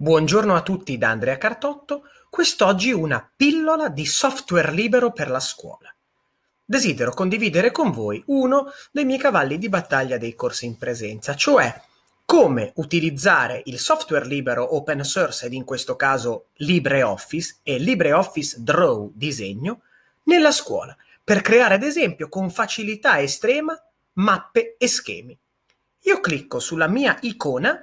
Buongiorno a tutti da Andrea Cartotto, quest'oggi una pillola di software libero per la scuola. Desidero condividere con voi uno dei miei cavalli di battaglia dei corsi in presenza, cioè come utilizzare il software libero open source ed in questo caso LibreOffice e LibreOffice Draw disegno nella scuola per creare ad esempio con facilità estrema mappe e schemi. Io clicco sulla mia icona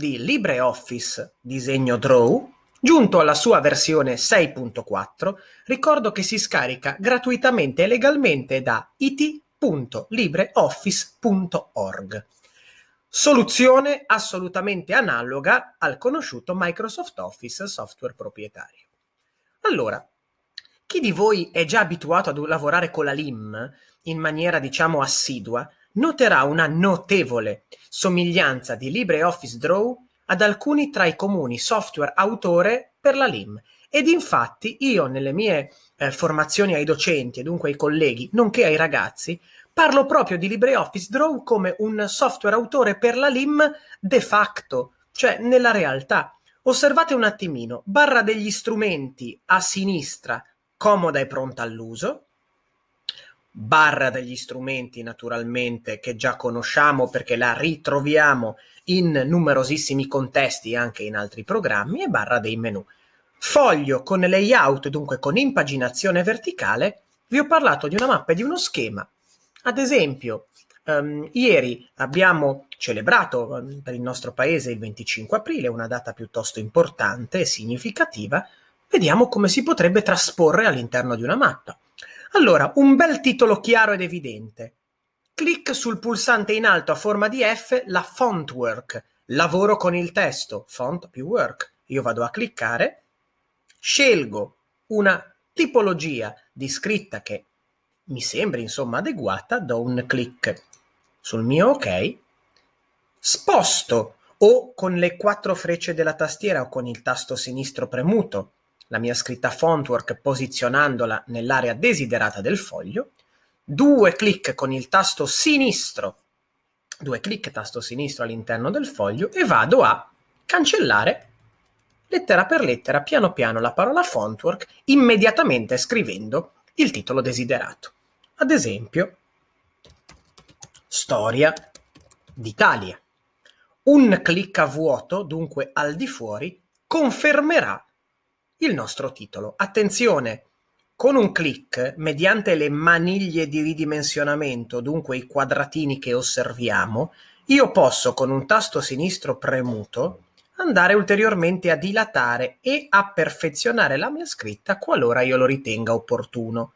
di LibreOffice Disegno Draw, giunto alla sua versione 6.4, ricordo che si scarica gratuitamente e legalmente da it.libreoffice.org. Soluzione assolutamente analoga al conosciuto Microsoft Office software proprietario. Allora, chi di voi è già abituato a lavorare con la LIM in maniera diciamo assidua noterà una notevole somiglianza di LibreOffice Draw ad alcuni tra i comuni software autore per la LIM. Ed infatti io nelle mie eh, formazioni ai docenti e dunque ai colleghi, nonché ai ragazzi, parlo proprio di LibreOffice Draw come un software autore per la LIM de facto, cioè nella realtà. Osservate un attimino, barra degli strumenti a sinistra, comoda e pronta all'uso, barra degli strumenti naturalmente che già conosciamo perché la ritroviamo in numerosissimi contesti anche in altri programmi e barra dei menu. Foglio con layout, dunque con impaginazione verticale, vi ho parlato di una mappa e di uno schema. Ad esempio, Um, ieri abbiamo celebrato um, per il nostro paese il 25 aprile, una data piuttosto importante e significativa. Vediamo come si potrebbe trasporre all'interno di una mappa. Allora, un bel titolo chiaro ed evidente. Clic sul pulsante in alto a forma di F, la font work. Lavoro con il testo, font più work. Io vado a cliccare, scelgo una tipologia di scritta che mi sembri insomma adeguata, do un clic sul mio ok, sposto o con le quattro frecce della tastiera o con il tasto sinistro premuto la mia scritta Fontwork posizionandola nell'area desiderata del foglio, due clic con il tasto sinistro, due clic tasto sinistro all'interno del foglio e vado a cancellare lettera per lettera, piano piano la parola Fontwork, immediatamente scrivendo il titolo desiderato. Ad esempio, Storia d'Italia. Un clic a vuoto, dunque al di fuori, confermerà il nostro titolo. Attenzione! Con un clic, mediante le maniglie di ridimensionamento, dunque i quadratini che osserviamo, io posso con un tasto sinistro premuto andare ulteriormente a dilatare e a perfezionare la mia scritta qualora io lo ritenga opportuno.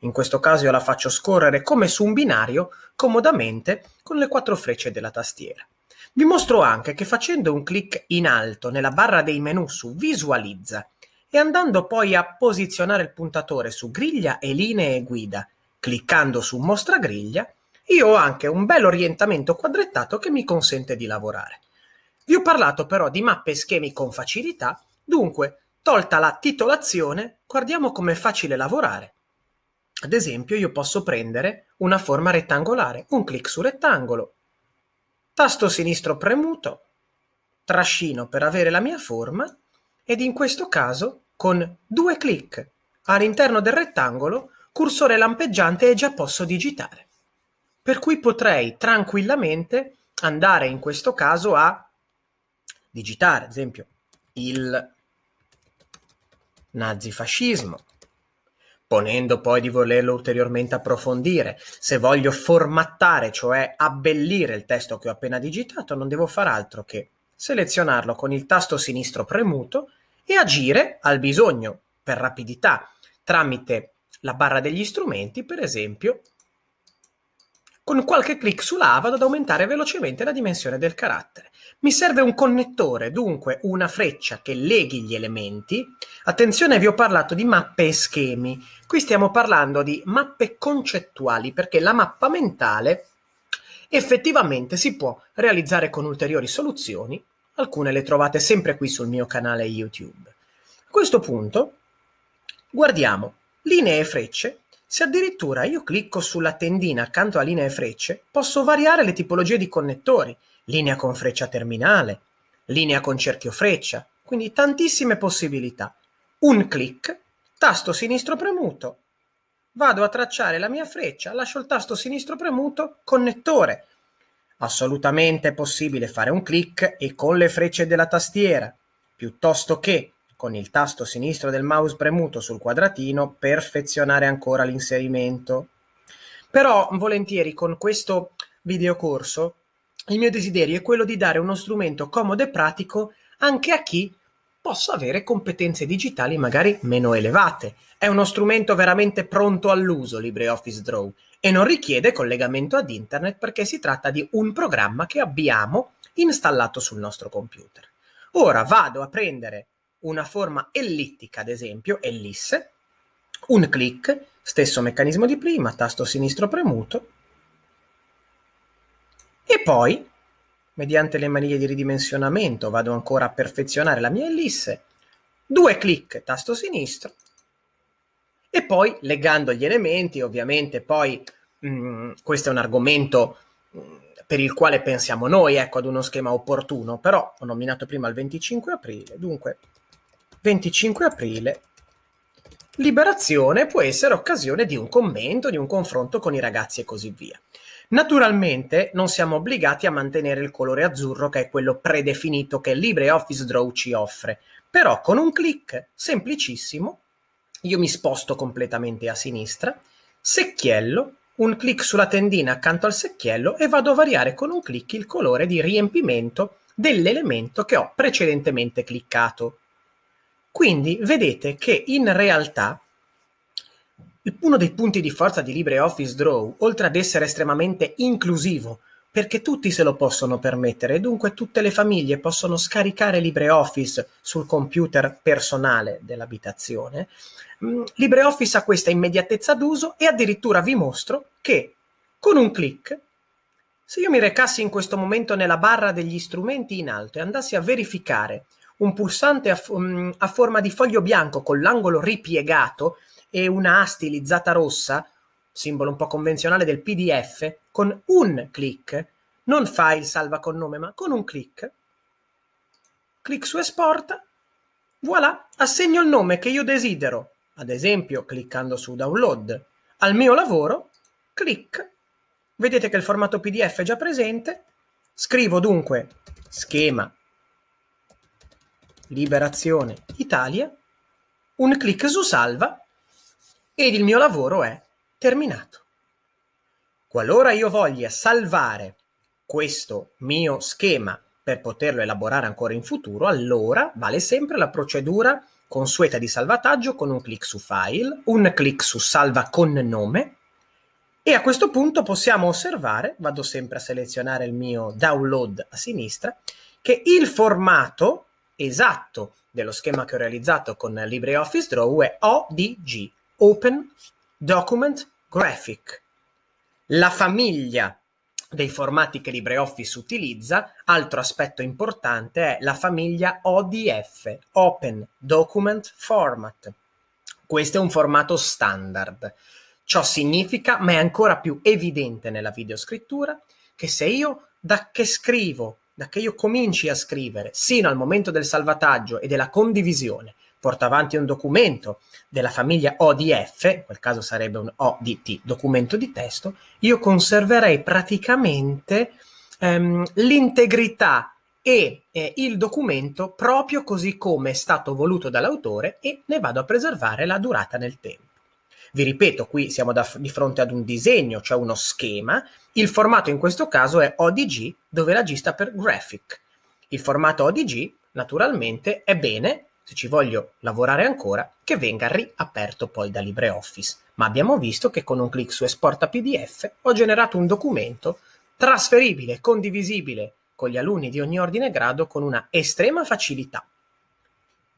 In questo caso io la faccio scorrere come su un binario, comodamente, con le quattro frecce della tastiera. Vi mostro anche che facendo un clic in alto nella barra dei menu su Visualizza e andando poi a posizionare il puntatore su griglia e linee guida, cliccando su mostra griglia, io ho anche un bel orientamento quadrettato che mi consente di lavorare. Vi ho parlato però di mappe e schemi con facilità, dunque, tolta la titolazione, guardiamo com'è facile lavorare. Ad esempio, io posso prendere una forma rettangolare, un clic su rettangolo, tasto sinistro premuto, trascino per avere la mia forma ed in questo caso con due clic all'interno del rettangolo, cursore lampeggiante e già posso digitare. Per cui potrei tranquillamente andare in questo caso a digitare, ad esempio, il nazifascismo, ponendo poi di volerlo ulteriormente approfondire. Se voglio formattare, cioè abbellire il testo che ho appena digitato, non devo far altro che selezionarlo con il tasto sinistro premuto e agire al bisogno per rapidità tramite la barra degli strumenti, per esempio con qualche clic vado ad aumentare velocemente la dimensione del carattere. Mi serve un connettore, dunque una freccia che leghi gli elementi. Attenzione, vi ho parlato di mappe e schemi. Qui stiamo parlando di mappe concettuali, perché la mappa mentale effettivamente si può realizzare con ulteriori soluzioni alcune le trovate sempre qui sul mio canale YouTube. A questo punto guardiamo linee e frecce. Se addirittura io clicco sulla tendina accanto a linee e frecce, posso variare le tipologie di connettori, linea con freccia terminale, linea con cerchio freccia, quindi tantissime possibilità. Un clic, tasto sinistro premuto, vado a tracciare la mia freccia, lascio il tasto sinistro premuto, connettore, Assolutamente è possibile fare un clic e con le frecce della tastiera, piuttosto che con il tasto sinistro del mouse premuto sul quadratino perfezionare ancora l'inserimento. Però volentieri con questo videocorso il mio desiderio è quello di dare uno strumento comodo e pratico anche a chi possa avere competenze digitali magari meno elevate. È uno strumento veramente pronto all'uso LibreOffice Draw e non richiede collegamento ad internet perché si tratta di un programma che abbiamo installato sul nostro computer. Ora vado a prendere una forma ellittica, ad esempio, ellisse, un clic, stesso meccanismo di prima, tasto sinistro premuto, e poi, mediante le maniglie di ridimensionamento, vado ancora a perfezionare la mia ellisse, due clic, tasto sinistro, e poi legando gli elementi, ovviamente poi Mm, questo è un argomento mm, per il quale pensiamo noi, ecco, ad uno schema opportuno, però ho nominato prima il 25 aprile, dunque 25 aprile liberazione può essere occasione di un commento, di un confronto con i ragazzi e così via. Naturalmente non siamo obbligati a mantenere il colore azzurro che è quello predefinito che LibreOffice Draw ci offre, però con un clic semplicissimo io mi sposto completamente a sinistra, secchiello un clic sulla tendina accanto al secchiello e vado a variare con un clic il colore di riempimento dell'elemento che ho precedentemente cliccato. Quindi vedete che in realtà uno dei punti di forza di LibreOffice Draw, oltre ad essere estremamente inclusivo perché tutti se lo possono permettere e dunque tutte le famiglie possono scaricare LibreOffice sul computer personale dell'abitazione. Mm, LibreOffice ha questa immediatezza d'uso e addirittura vi mostro che con un clic se io mi recassi in questo momento nella barra degli strumenti in alto e andassi a verificare un pulsante a, mm, a forma di foglio bianco con l'angolo ripiegato e una A stilizzata rossa, simbolo un po' convenzionale del PDF, con un clic, non file salva con nome, ma con un clic, clic su esporta, voilà, assegno il nome che io desidero, ad esempio cliccando su download, al mio lavoro, clic, vedete che il formato PDF è già presente, scrivo dunque schema liberazione Italia, un clic su salva ed il mio lavoro è terminato. Qualora io voglia salvare questo mio schema per poterlo elaborare ancora in futuro, allora vale sempre la procedura consueta di salvataggio con un clic su file, un clic su salva con nome e a questo punto possiamo osservare, vado sempre a selezionare il mio download a sinistra, che il formato esatto dello schema che ho realizzato con LibreOffice Draw è ODG, Open Document Graphic. La famiglia dei formati che LibreOffice utilizza, altro aspetto importante è la famiglia ODF, Open Document Format. Questo è un formato standard. Ciò significa, ma è ancora più evidente nella videoscrittura, che se io da che scrivo, da che io cominci a scrivere, sino al momento del salvataggio e della condivisione, porta avanti un documento della famiglia ODF, in quel caso sarebbe un ODT, documento di testo, io conserverei praticamente ehm, l'integrità e eh, il documento proprio così come è stato voluto dall'autore e ne vado a preservare la durata nel tempo. Vi ripeto, qui siamo da, di fronte ad un disegno, cioè uno schema. Il formato in questo caso è ODG, dove la G sta per graphic. Il formato ODG, naturalmente, è bene se ci voglio lavorare ancora, che venga riaperto poi da LibreOffice. Ma abbiamo visto che con un clic su esporta PDF ho generato un documento trasferibile, condivisibile con gli alunni di ogni ordine e grado con una estrema facilità.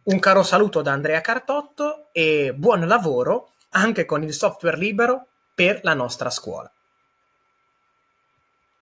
Un caro saluto da Andrea Cartotto e buon lavoro anche con il software libero per la nostra scuola.